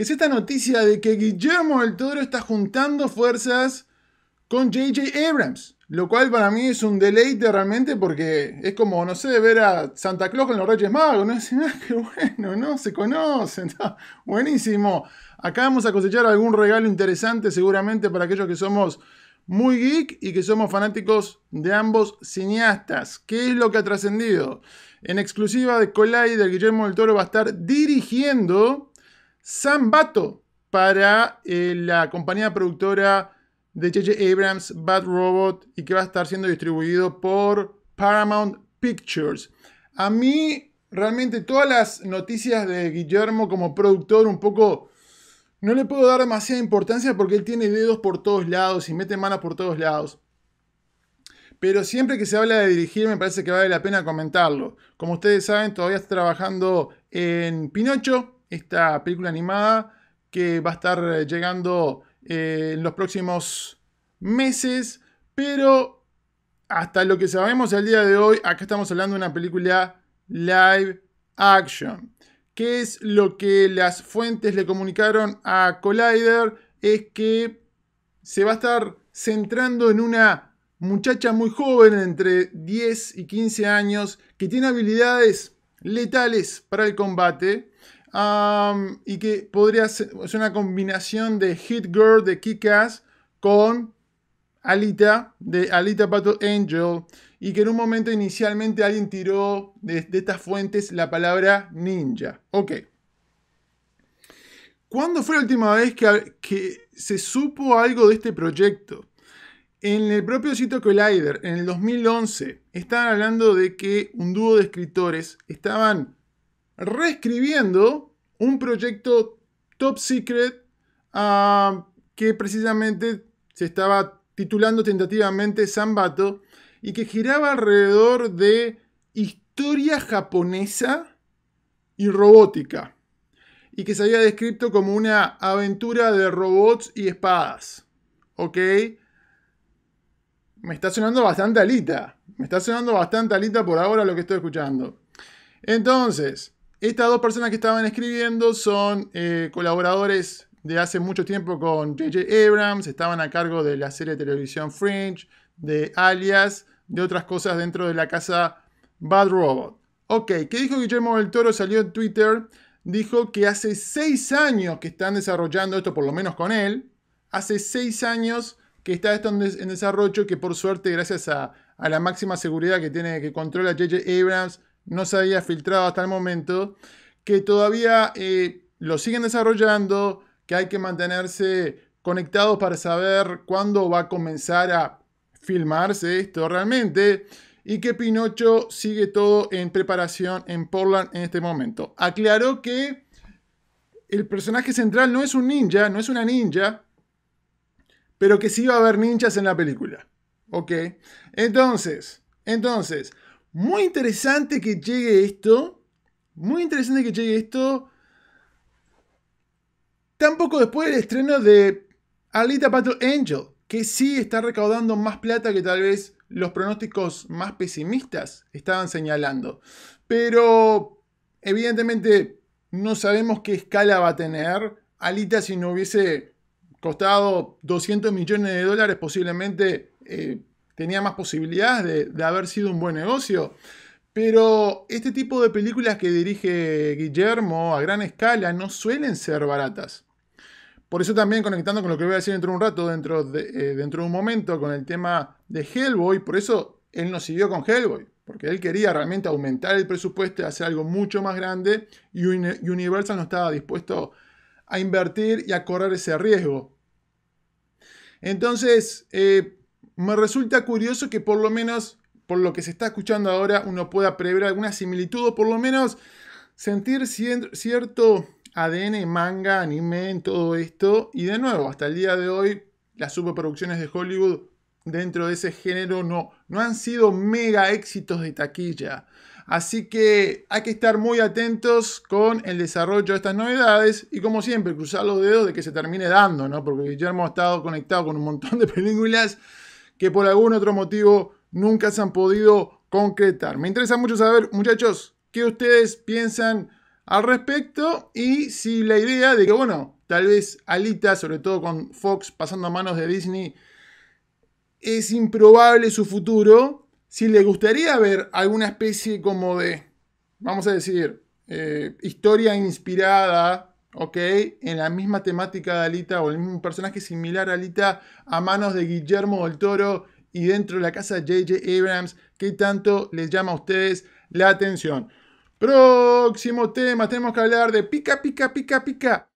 que es esta noticia de que Guillermo del Toro está juntando fuerzas con JJ Abrams. Lo cual para mí es un deleite realmente porque es como, no sé, ver a Santa Claus con los Reyes Magos, ¿no? Es bueno, ¿no? Se conocen, buenísimo. Acá vamos a cosechar algún regalo interesante seguramente para aquellos que somos muy geek y que somos fanáticos de ambos cineastas. ¿Qué es lo que ha trascendido? En exclusiva de Collider, Guillermo del Toro va a estar dirigiendo Sam para eh, la compañía productora de J.J. Abrams, Bad Robot, y que va a estar siendo distribuido por Paramount Pictures. A mí, realmente, todas las noticias de Guillermo como productor, un poco. No le puedo dar demasiada importancia porque él tiene dedos por todos lados y mete manos por todos lados. Pero siempre que se habla de dirigir, me parece que vale la pena comentarlo. Como ustedes saben, todavía está trabajando en Pinocho, esta película animada que va a estar eh, llegando eh, en los próximos meses, pero hasta lo que sabemos al día de hoy, acá estamos hablando de una película live action. ¿Qué es lo que las fuentes le comunicaron a Collider? Es que se va a estar centrando en una muchacha muy joven, entre 10 y 15 años, que tiene habilidades letales para el combate y que podría ser una combinación de Hit Girl de kick con Alita de Alita Battle Angel y que en un momento inicialmente alguien tiró de, estas fuentes la palabra ninja. Ok. ¿Cuándo fue la última vez que, que se supo algo de este proyecto? En el propio sitio Collider, en el 2011, estaban hablando de que un dúo de escritores estaban reescribiendo un proyecto top secret ah, que precisamente se estaba titulando tentativamente Sambato y que giraba alrededor de historia japonesa y robótica y que se había descrito como una aventura de robots y espadas. ¿Ok? Me está sonando bastante alita. Me está sonando bastante alita por ahora lo que estoy escuchando. Entonces, estas dos personas que estaban escribiendo son eh, colaboradores de hace mucho tiempo con J.J. Abrams, estaban a cargo de la serie de televisión Fringe, de Alias, de otras cosas dentro de la casa Bad Robot. Ok, ¿qué dijo Guillermo del Toro? Salió en Twitter, dijo que hace seis años que están desarrollando esto, por lo menos con él, hace seis años que está esto en desarrollo, que por suerte, gracias a, a la máxima seguridad que tiene, que controla J.J. Abrams, no se había filtrado hasta el momento, que todavía eh, lo siguen desarrollando, que hay que mantenerse conectados para saber cuándo va a comenzar a filmarse esto realmente y que Pinocho sigue todo en preparación en Portland en este momento. Aclaró que el personaje central no es un ninja, no es una ninja, pero que sí va a haber ninjas en la película. ¿Ok? Entonces, entonces, muy interesante que llegue esto. Muy interesante que llegue esto. Tampoco después del estreno de Alita Battle Angel, que sí está recaudando más plata que tal vez los pronósticos más pesimistas estaban señalando. Pero evidentemente no sabemos qué escala va a tener. Alita si no hubiese costado 200 millones de dólares posiblemente eh, tenía más posibilidades de, haber sido un buen negocio. Pero este tipo de películas que dirige Guillermo a gran escala no suelen ser baratas. Por eso también conectando con lo que voy a decir dentro de un rato, dentro de, eh, un momento, con el tema de Hellboy, por eso él nos siguió con Hellboy, porque él quería realmente aumentar el presupuesto y hacer algo mucho más grande y Universal no estaba dispuesto a invertir y a correr ese riesgo. Entonces, eh, me resulta curioso que por lo menos, por lo que se está escuchando ahora, uno pueda prever alguna similitud o por lo menos sentir cierto ADN manga, anime, en todo esto. Y de nuevo, hasta el día de hoy, las superproducciones de Hollywood dentro de ese género no, no han sido mega éxitos de taquilla. Así que hay que estar muy atentos con el desarrollo de estas novedades y como siempre cruzar los dedos de que se termine dando, ¿no? Porque Guillermo ha estado conectado con un montón de películas que por algún otro motivo nunca se han podido concretar. Me interesa mucho saber, muchachos, qué ustedes piensan al respecto y si la idea de que, bueno, tal vez Alita, sobre todo con Fox pasando a manos de Disney, es improbable su futuro, si les gustaría ver alguna especie como de, vamos a decir, eh, historia inspirada ¿ok? En la misma temática de Alita o el mismo personaje similar a Alita a manos de Guillermo del Toro y dentro de la casa de JJ Abrams, ¿qué tanto les llama a ustedes la atención? Próximo tema, tenemos que hablar de pica, pica, pica, pica.